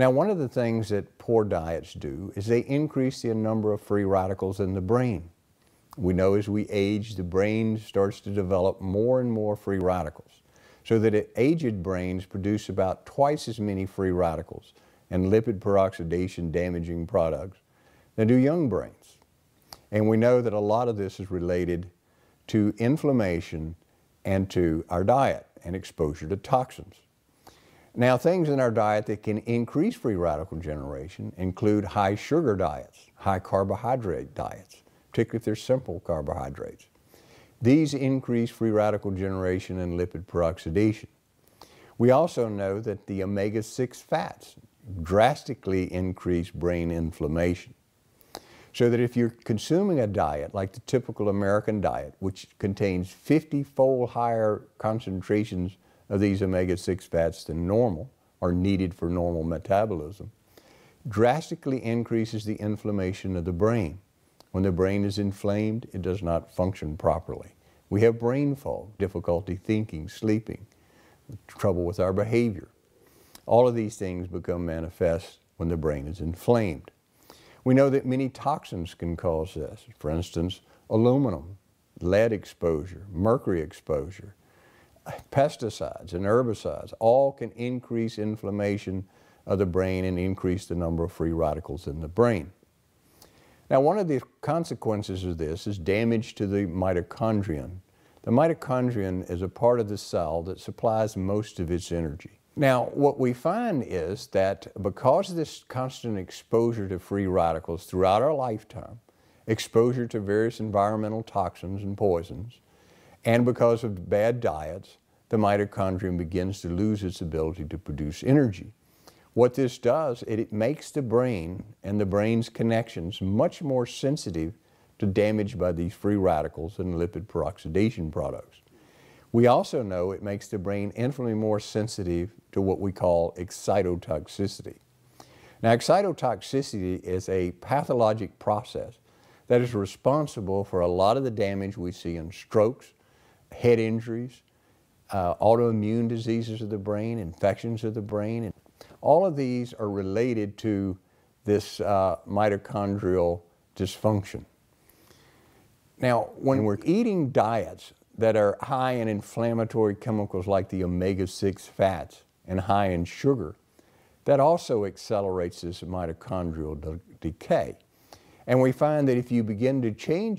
Now, one of the things that poor diets do is they increase the number of free radicals in the brain. We know as we age, the brain starts to develop more and more free radicals, so that aged brains produce about twice as many free radicals and lipid peroxidation damaging products than do young brains. And we know that a lot of this is related to inflammation and to our diet and exposure to toxins. Now, things in our diet that can increase free radical generation include high sugar diets, high carbohydrate diets, particularly if they're simple carbohydrates. These increase free radical generation and lipid peroxidation. We also know that the omega-6 fats drastically increase brain inflammation. So that if you're consuming a diet like the typical American diet, which contains 50-fold higher concentrations of these omega-6 fats than normal are needed for normal metabolism, drastically increases the inflammation of the brain. When the brain is inflamed, it does not function properly. We have brain fog, difficulty thinking, sleeping, trouble with our behavior. All of these things become manifest when the brain is inflamed. We know that many toxins can cause this. For instance, aluminum, lead exposure, mercury exposure, pesticides and herbicides all can increase inflammation of the brain and increase the number of free radicals in the brain. Now, one of the consequences of this is damage to the mitochondrion. The mitochondrion is a part of the cell that supplies most of its energy. Now, what we find is that because of this constant exposure to free radicals throughout our lifetime, exposure to various environmental toxins and poisons, and because of bad diets, the mitochondrion begins to lose its ability to produce energy. What this does, it, it makes the brain and the brain's connections much more sensitive to damage by these free radicals and lipid peroxidation products. We also know it makes the brain infinitely more sensitive to what we call excitotoxicity. Now, excitotoxicity is a pathologic process that is responsible for a lot of the damage we see in strokes, head injuries, uh, autoimmune diseases of the brain, infections of the brain. And all of these are related to this uh, mitochondrial dysfunction. Now, when we're eating diets that are high in inflammatory chemicals like the omega 6 fats and high in sugar, that also accelerates this mitochondrial de decay. And we find that if you begin to change